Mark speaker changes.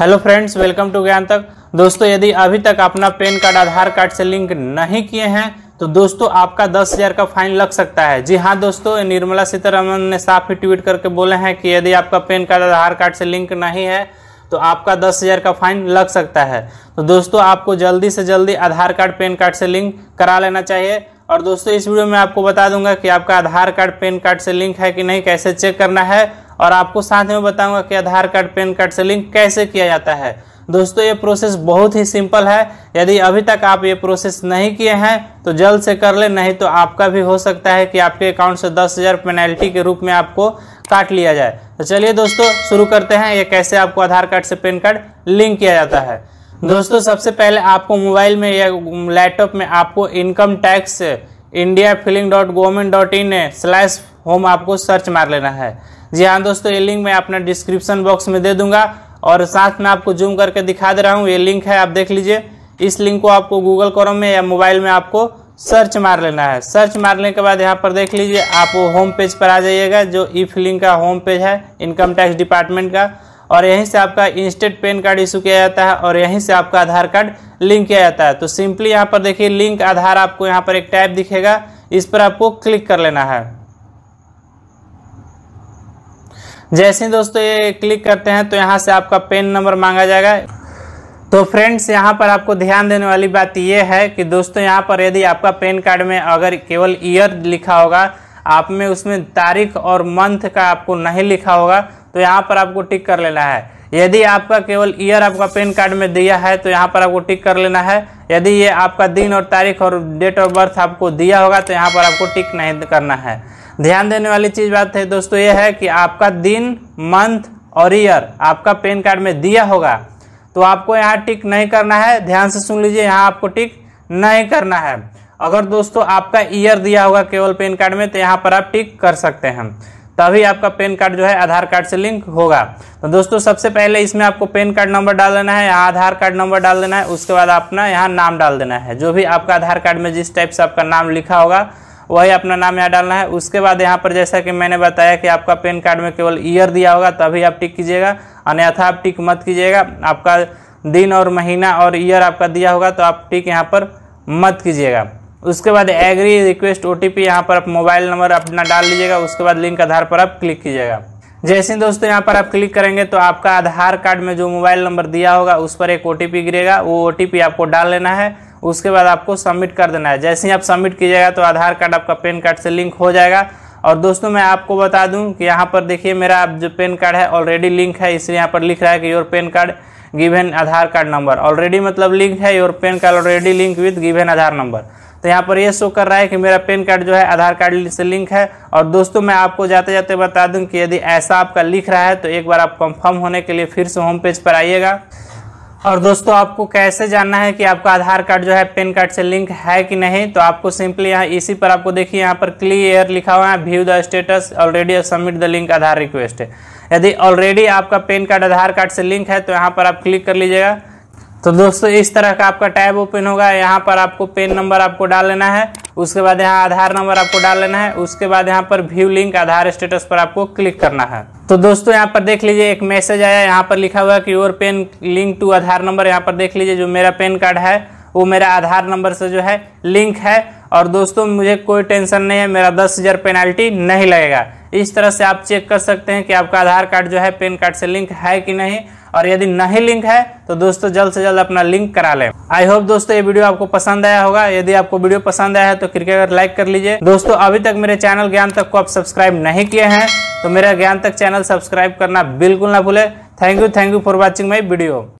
Speaker 1: hello friends welcome to ज्ञान तक दोस्तों यदि अभी तक अपना पैन कार्ड आधार कार्ड से लिंक नहीं किए हैं तो दोस्तों आपका दस हजार का फाइन लग सकता है जी हाँ दोस्तों निर्मला सीतारमन ने साफ ही ट्वीट करके बोले हैं कि यदि आपका पैन कार्ड आधार कार्ड से लिंक नहीं है तो आपका दस हज़ार का फाइन लग सकता है तो दोस्तों आपको जल्दी से जल्दी आधार कार्ड पैन कार्ड से लिंक करा लेना चाहिए और दोस्तों इस वीडियो में आपको बता दूंगा कि आपका आधार कार्ड पैन कार्ड से लिंक है कि नहीं कैसे चेक करना है और आपको साथ में बताऊंगा कि आधार कार्ड पैन कार्ड से लिंक कैसे किया जाता है दोस्तों ये प्रोसेस बहुत ही सिंपल है यदि अभी तक आप ये प्रोसेस नहीं किए हैं तो जल्द से कर ले नहीं तो आपका भी हो सकता है कि आपके अकाउंट से दस हज़ार पेनल्टी के रूप में आपको काट लिया जाए तो चलिए दोस्तों शुरू करते हैं ये कैसे आपको आधार कार्ड से पैन कार्ड लिंक किया जाता है दोस्तों सबसे पहले आपको मोबाइल में या लैपटॉप में आपको income tax India filing dot government dot in slash home आपको सर्च मार लेना है जी हाँ दोस्तों ये लिंक मैं अपना डिस्क्रिप्शन बॉक्स में दे दूंगा और साथ में आपको जूम करके दिखा दे रहा हूँ ये लिंक है आप देख लीजिए इस लिंक को आपको गूगल क्रोम में या मोबाइल में आपको सर्च मार लेना है सर्च मारने के बाद यहाँ पर देख लीजिए आप वो होम पेज पर आ जाइएगा जो ई फिलिंग का होम पेज है इनकम टैक्स डिपार्टमेंट का और यहीं से आपका इंस्टेंट पैन कार्ड इशू किया जाता है और यहीं से आपका आधार कार्ड लिंक किया जाता है तो सिंपली यहाँ पर देखिए लिंक आधार आपको यहाँ पर एक टैब दिखेगा इस पर आपको क्लिक कर लेना है जैसे ही दोस्तों ये क्लिक करते हैं तो यहाँ से आपका पेन नंबर मांगा जाएगा तो फ्रेंड्स यहाँ पर आपको ध्यान देने वाली बात यह है कि दोस्तों यहाँ पर यदि आपका पेन कार्ड में अगर केवल ईयर लिखा होगा आप में उसमें तारीख और मंथ का आपको नहीं लिखा होगा तो यहाँ पर आपको टिक कर लेना है यदि आपका केवल ईयर आपका पेन कार्ड में दिया है तो यहाँ पर आपको टिक कर लेना है यदि ये आपका दिन और तारीख और डेट ऑफ बर्थ आपको दिया होगा तो यहाँ पर आपको टिक नहीं करना है ध्यान देने वाली चीज़ बात है दोस्तों ये है कि आपका दिन मंथ और ईयर आपका पेन कार्ड में दिया होगा तो आपको यहाँ टिक नहीं करना है ध्यान से सुन लीजिए यहाँ आपको टिक नहीं करना है अगर दोस्तों आपका ईयर दिया होगा केवल पेन कार्ड में तो यहाँ पर आप टिक कर सकते हैं तभी आपका पेन कार्ड जो है आधार कार्ड से लिंक होगा तो दोस्तों सबसे पहले इसमें आपको पेन कार्ड नंबर डाल देना है यहाँ आधार कार्ड नंबर डाल देना है उसके बाद अपना यहाँ नाम डाल देना है जो भी आपका आधार कार्ड में जिस टाइप से आपका नाम लिखा होगा वही अपना नाम यहाँ डालना है उसके बाद यहाँ पर जैसा कि मैंने बताया कि आपका पैन कार्ड में केवल ईयर दिया होगा तभी आप टिक कीजिएगा अन्यथा आप टिक मत कीजिएगा आपका दिन और महीना और ईयर आपका दिया होगा तो आप टिक यहाँ पर मत कीजिएगा उसके बाद agree request O T P यहाँ पर आप मोबाइल नंबर अपना डाल लीजिएगा उसके बाद लिंक आधार पर आप क्लिक कीजिएगा जैसे ही दोस्तों यहाँ पर आप क्लिक करेंगे तो आपका आधार कार्ड में जो मोबाइल नंबर दिया होगा उस पर एक ओ गिरेगा वो ओ आपको डाल लेना है उसके बाद आपको सबमिट कर देना है जैसे ही आप सबमिट कीजिएगा तो आधार कार्ड आपका पैन कार्ड से लिंक हो जाएगा और दोस्तों मैं आपको बता दूं कि यहाँ पर देखिए मेरा जो पेन कार्ड है ऑलरेडी लिंक है इसलिए यहाँ पर लिख रहा है कि your PAN card given Aadhaar card number already मतलब लिंक है your PAN card already link with given Aadhaar number तो यहाँ पर ये शो कर रहा है कि मेरा पेन कार्ड जो है आधार कार्ड से लिंक है और दोस्तों मैं आपको जाते जाते बता दूं कि यदि ऐसा आपका लिख रहा है तो एक बार आप कंफर्म होने के लिए फिर से होम पेज पर आइएगा और दोस्तों आपको कैसे जानना है कि आपका आधार कार्ड जो है पेन कार्ड से लिंक है कि नहीं तो आपको सिंपली यहाँ इसी पर आपको देखिए यहाँ पर क्लियर लिखा हुआ है view the status already submit the link Aadhaar request है यदि ऑलरेडी आपका पेन कार्ड आधार कार्ड से लिंक है तो यहाँ पर आप क्लिक कर लीजिएगा तो दोस्तों इस तरह का आपका टैब ओपन होगा यहाँ पर आपको पेन नंबर आपको डाल लेना है उसके बाद यहाँ आधार नंबर आपको डाल लेना है उसके बाद यहाँ पर व्यू लिंक आधार स्टेटस पर आपको क्लिक करना है तो दोस्तों यहाँ पर देख लीजिए एक मैसेज आया यहाँ पर लिखा हुआ है कि your PAN link to Aadhaar number यहाँ पर देख लीजिए जो मेरा पेन कार्ड है वो मेरा आधार नंबर से जो है लिंक है और दोस्तों मुझे कोई टेंशन नहीं है मेरा दस हज़ार पेनाल्टी नहीं लगेगा इस तरह से आप चेक कर सकते हैं कि आपका आधार कार्ड जो है पेन कार्ड से लिंक है कि नहीं और यदि नहीं लिंक है तो दोस्तों जल्द से जल्द अपना लिंक करा लें आई होप दोस्तों ये वीडियो आपको पसंद आया होगा यदि आपको वीडियो पसंद आया है तो क्रिकेट लाइक कर लीजिए दोस्तों अभी तक मेरे चैनल ज्ञान तक को आप सब्सक्राइब नहीं किए हैं तो मेरा ज्ञान तक चैनल सब्सक्राइब करना बिल्कुल ना भूले thank you thank you for watching my video